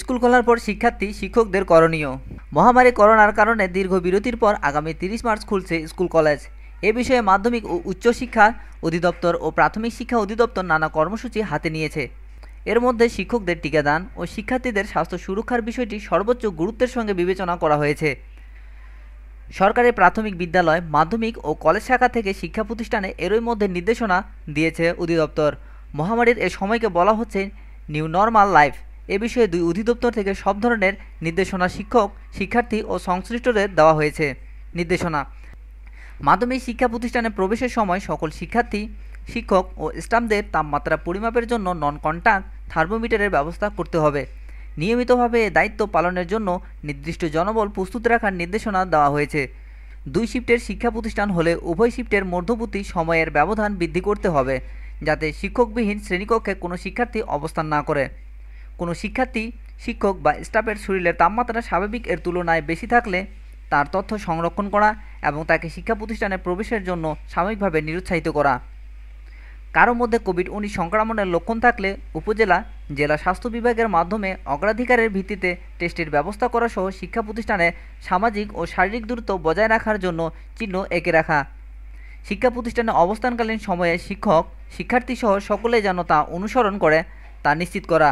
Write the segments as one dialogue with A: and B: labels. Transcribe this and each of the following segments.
A: school খোলার পর শিক্ষার্থী শিক্ষকদের করণীয় মহামারী করোনার কারণে দীর্ঘ বিরতির পর আগামী তিরিশ মার্চ খুলছে স্কুল কলেজ এ বিষয়ে মাধ্যমিক ও উচ্চশিক্ষা অধিদপ্তর ও প্রাথমিক শিক্ষা অধিদপ্তর নানা কর্মসূচি হাতে নিয়েছে এর মধ্যে শিক্ষকদের টিকাদান ও শিক্ষার্থীদের স্বাস্থ্য সুরক্ষার বিষয়টি সর্বোচ্চ গুরুত্বের সঙ্গে বিবেচনা করা হয়েছে সরকারি প্রাথমিক বিদ্যালয় মাধ্যমিক ও কলেজ শাখা থেকে শিক্ষা প্রতিষ্ঠানে এরই মধ্যে নির্দেশনা দিয়েছে অধিদপ্তর মহামারীর এ সময়কে বলা হচ্ছে নিউ নর্মাল লাইফ এ বিষয়ে দুই অধিদপ্তর থেকে সব ধরনের নির্দেশনা শিক্ষক শিক্ষার্থী ও সংশ্লিষ্টদের দেওয়া হয়েছে নির্দেশনা মাধ্যমিক শিক্ষা প্রতিষ্ঠানে প্রবেশের সময় সকল শিক্ষার্থী শিক্ষক ও স্টাফদের তাপমাত্রা পরিমাপের জন্য নন কন্ট্যাক্ট থার্মোমিটারের ব্যবস্থা করতে হবে নিয়মিতভাবে এ দায়িত্ব পালনের জন্য নির্দিষ্ট জনবল প্রস্তুত রাখার নির্দেশনা দেওয়া হয়েছে দুই শিফটের শিক্ষা প্রতিষ্ঠান হলে উভয় শিফটের মধ্যবর্তী সময়ের ব্যবধান বৃদ্ধি করতে হবে যাতে শিক্ষকবিহীন শ্রেণীকক্ষে কোনো শিক্ষার্থী অবস্থান না করে কোনো শিক্ষার্থী শিক্ষক বা স্টাফের শরীরের তাপমাত্রা স্বাভাবিক এর তুলনায় বেশি থাকলে তার তথ্য সংরক্ষণ করা এবং তাকে শিক্ষা প্রতিষ্ঠানে প্রবেশের জন্য সাময়িকভাবে নিরুৎসাহিত করা কারো মধ্যে কোভিড উনিশ সংক্রমণের লক্ষণ থাকলে উপজেলা জেলা স্বাস্থ্য বিভাগের মাধ্যমে অগ্রাধিকারের ভিত্তিতে টেস্টের ব্যবস্থা করা সহ শিক্ষা প্রতিষ্ঠানে সামাজিক ও শারীরিক দূরত্ব বজায় রাখার জন্য চিহ্ন এঁকে রাখা শিক্ষা প্রতিষ্ঠানে অবস্থানকালীন সময়ে শিক্ষক শিক্ষার্থী সহ সকলে যেন তা অনুসরণ করে তা নিশ্চিত করা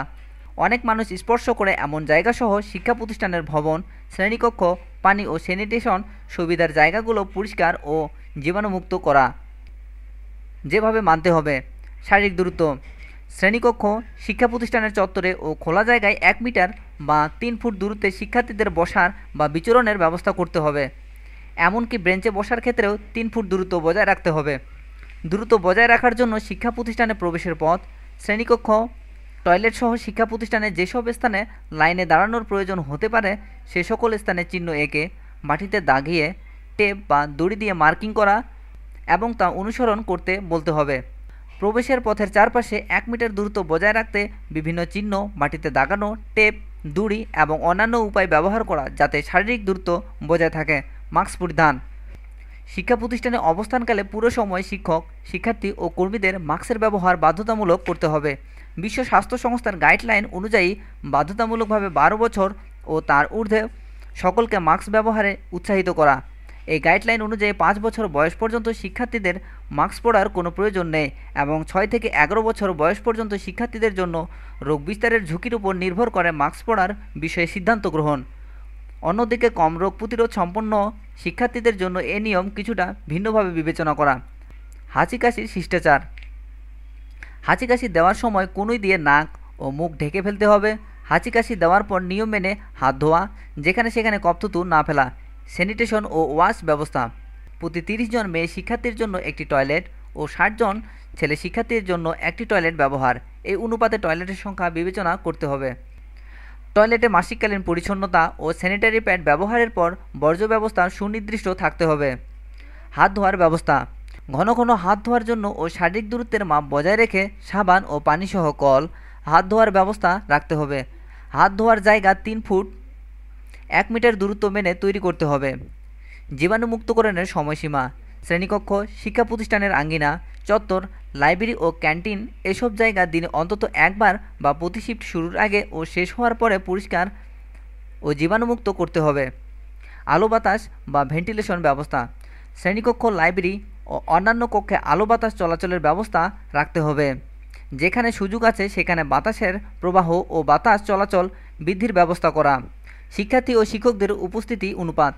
A: অনেক মানুষ স্পর্শ করে এমন জায়গাসহ শিক্ষা প্রতিষ্ঠানের ভবন শ্রেণীকক্ষ পানি ও স্যানিটেশন সুবিধার জায়গাগুলো পরিষ্কার ও জীবাণুমুক্ত করা যেভাবে মানতে হবে শারীরিক দূরত্ব শ্রেণীকক্ষ শিক্ষা প্রতিষ্ঠানের চত্বরে ও খোলা জায়গায় এক মিটার বা তিন ফুট দূরত্বে শিক্ষার্থীদের বসার বা বিচরণের ব্যবস্থা করতে হবে এমনকি ব্রেঞ্চে বসার ক্ষেত্রেও তিন ফুট দূরত্ব বজায় রাখতে হবে দ্রুত বজায় রাখার জন্য শিক্ষা প্রতিষ্ঠানে প্রবেশের পথ শ্রেণীকক্ষ টয়লেট সহ শিক্ষা প্রতিষ্ঠানে যেসব স্থানে লাইনে দাঁড়ানোর প্রয়োজন হতে পারে সে সকল স্থানে চিহ্ন এঁকে মাটিতে দাগিয়ে টেপ বা দড়ি দিয়ে মার্কিং করা এবং তা অনুসরণ করতে বলতে হবে প্রবেশের পথের চারপাশে এক মিটার দূরত্ব বজায় রাখতে বিভিন্ন চিহ্ন মাটিতে দাগানো টেপ দড়ি এবং অন্যান্য উপায় ব্যবহার করা যাতে শারীরিক দূরত্ব বজায় থাকে মাস্ক পরিধান শিক্ষা প্রতিষ্ঠানে অবস্থানকালে পুরো সময় শিক্ষক শিক্ষার্থী ও কর্মীদের মাস্কের ব্যবহার বাধ্যতামূলক করতে হবে বিশ্ব স্বাস্থ্য সংস্থার গাইডলাইন অনুযায়ী বাধ্যতামূলকভাবে বারো বছর ও তার ঊর্ধ্বে সকলকে মাস্ক ব্যবহারে উৎসাহিত করা এই গাইডলাইন অনুযায়ী পাঁচ বছর বয়স পর্যন্ত শিক্ষার্থীদের মাস্ক পরার কোনো প্রয়োজন নেই এবং ছয় থেকে এগারো বছর বয়স পর্যন্ত শিক্ষার্থীদের জন্য রোগ বিস্তারের ঝুঁকির উপর নির্ভর করে মাস্ক পরার বিষয়ে সিদ্ধান্ত গ্রহণ অন্যদিকে কম রোগ প্রতিরোধ সম্পন্ন শিক্ষার্থীদের জন্য এ নিয়ম কিছুটা ভিন্নভাবে বিবেচনা করা হাঁচি কাশির শিষ্টাচার হাঁচি কাশি দেওয়ার সময় কুনুই দিয়ে নাক ও মুখ ঢেকে ফেলতে হবে হাঁচি কাশি দেওয়ার পর নিয়ম মেনে হাত ধোয়া যেখানে সেখানে কপ্তুতু না ফেলা স্যানিটেশন ও ওয়াশ ব্যবস্থা প্রতি তিরিশ জন মেয়ে শিক্ষার্থীর জন্য একটি টয়লেট ও ষাট জন ছেলে শিক্ষার্থীর জন্য একটি টয়লেট ব্যবহার এই অনুপাতে টয়লেটের সংখ্যা বিবেচনা করতে হবে টয়লেটে মাসিককালীন পরিচ্ছন্নতা ও স্যানিটারি প্যাড ব্যবহারের পর বর্জ্য ব্যবস্থা সুনির্দিষ্ট থাকতে হবে হাত ধোয়ার ব্যবস্থা ঘন ঘন হাত ধোয়ার জন্য ও শারীরিক দূরত্বের মাপ বজায় রেখে সাবান ও পানিসহ কল হাত ধোয়ার ব্যবস্থা রাখতে হবে হাত ধোয়ার জায়গা তিন ফুট এক মিটার দূরত্ব মেনে তৈরি করতে হবে জীবাণুমুক্তকরণের সময়সীমা শ্রেণীকক্ষ শিক্ষা প্রতিষ্ঠানের আঙ্গিনা চত্বর লাইব্রেরি ও ক্যান্টিন এসব জায়গা দিনে অন্তত একবার বা প্রতি শিফট শুরুর আগে ও শেষ হওয়ার পরে পরিষ্কার ও জীবাণুমুক্ত করতে হবে আলো বাতাস বা ভেন্টিলেশন ব্যবস্থা শ্রেণীকক্ষ লাইব্রেরি অন্যান্য কক্ষে আলো বাতাস চলাচলের ব্যবস্থা রাখতে হবে যেখানে সুযোগ আছে সেখানে বাতাসের প্রবাহ ও বাতাস চলাচল বৃদ্ধির ব্যবস্থা করা শিক্ষার্থী ও শিক্ষকদের উপস্থিতি অনুপাত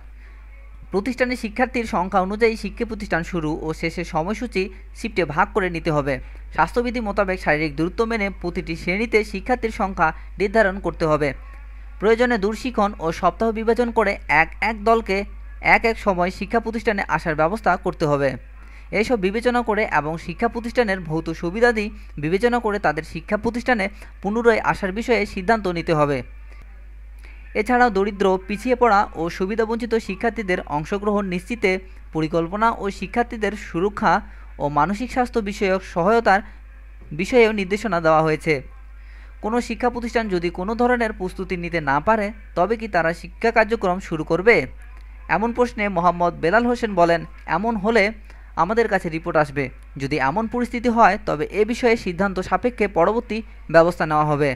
A: প্রতিষ্ঠানে শিক্ষার্থীর সংখ্যা অনুযায়ী শিক্ষা প্রতিষ্ঠান শুরু ও শেষের সময়সূচি শিফটে ভাগ করে নিতে হবে স্বাস্থ্যবিধি মোতাবেক শারীরিক দূরত্ব মেনে প্রতিটি শ্রেণীতে শিক্ষার্থীর সংখ্যা নির্ধারণ করতে হবে প্রয়োজনে দূরশিক্ষণ ও সপ্তাহ বিভাজন করে এক এক দলকে এক এক সময় শিক্ষা প্রতিষ্ঠানে আসার ব্যবস্থা করতে হবে এইসব বিবেচনা করে এবং শিক্ষা প্রতিষ্ঠানের ভৌত সুবিধাদি বিবেচনা করে তাদের শিক্ষা প্রতিষ্ঠানে পুনরায় আসার বিষয়ে সিদ্ধান্ত নিতে হবে এছাড়াও দরিদ্র পিছিয়ে পড়া ও সুবিধাবঞ্চিত শিক্ষার্থীদের অংশগ্রহণ নিশ্চিতে পরিকল্পনা ও শিক্ষার্থীদের সুরক্ষা ও মানসিক স্বাস্থ্য বিষয়ক সহায়তার বিষয়েও নির্দেশনা দেওয়া হয়েছে কোনো শিক্ষা প্রতিষ্ঠান যদি কোনো ধরনের প্রস্তুতি নিতে না পারে তবে কি তারা শিক্ষা কার্যক্রম শুরু করবে এমন প্রশ্নে মোহাম্মদ বেলাল হোসেন বলেন এমন হলে আমাদের কাছে রিপোর্ট আসবে যদি এমন পরিস্থিতি হয় তবে এ বিষয়ে সিদ্ধান্ত সাপেক্ষে পরবর্তী ব্যবস্থা নেওয়া হবে